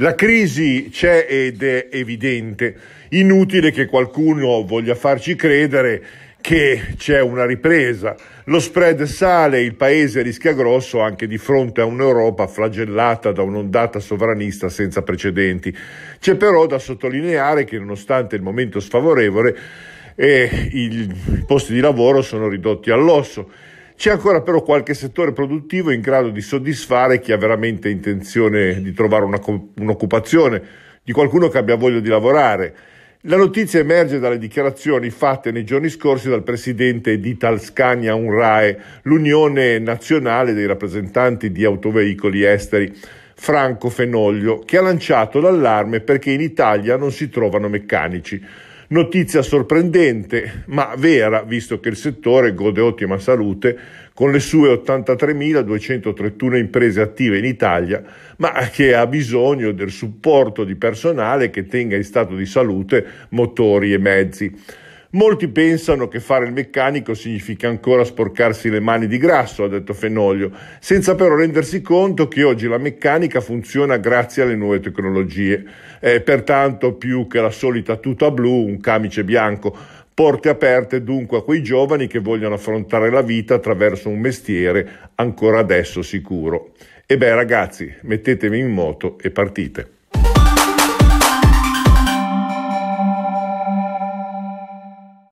La crisi c'è ed è evidente. Inutile che qualcuno voglia farci credere che c'è una ripresa. Lo spread sale, il paese rischia grosso anche di fronte a un'Europa flagellata da un'ondata sovranista senza precedenti. C'è però da sottolineare che nonostante il momento sfavorevole eh, i posti di lavoro sono ridotti all'osso c'è ancora però qualche settore produttivo in grado di soddisfare chi ha veramente intenzione di trovare una, un'occupazione, di qualcuno che abbia voglia di lavorare. La notizia emerge dalle dichiarazioni fatte nei giorni scorsi dal presidente di Talscania Unrae, l'Unione Nazionale dei rappresentanti di autoveicoli esteri Franco Fenoglio, che ha lanciato l'allarme perché in Italia non si trovano meccanici. Notizia sorprendente, ma vera, visto che il settore gode ottima salute, con le sue 83.231 imprese attive in Italia, ma che ha bisogno del supporto di personale che tenga in stato di salute motori e mezzi. Molti pensano che fare il meccanico significa ancora sporcarsi le mani di grasso, ha detto Fenoglio, senza però rendersi conto che oggi la meccanica funziona grazie alle nuove tecnologie. Eh, pertanto, più che la solita tuta blu, un camice bianco, porte aperte dunque a quei giovani che vogliono affrontare la vita attraverso un mestiere ancora adesso sicuro. E beh ragazzi, mettetevi in moto e partite.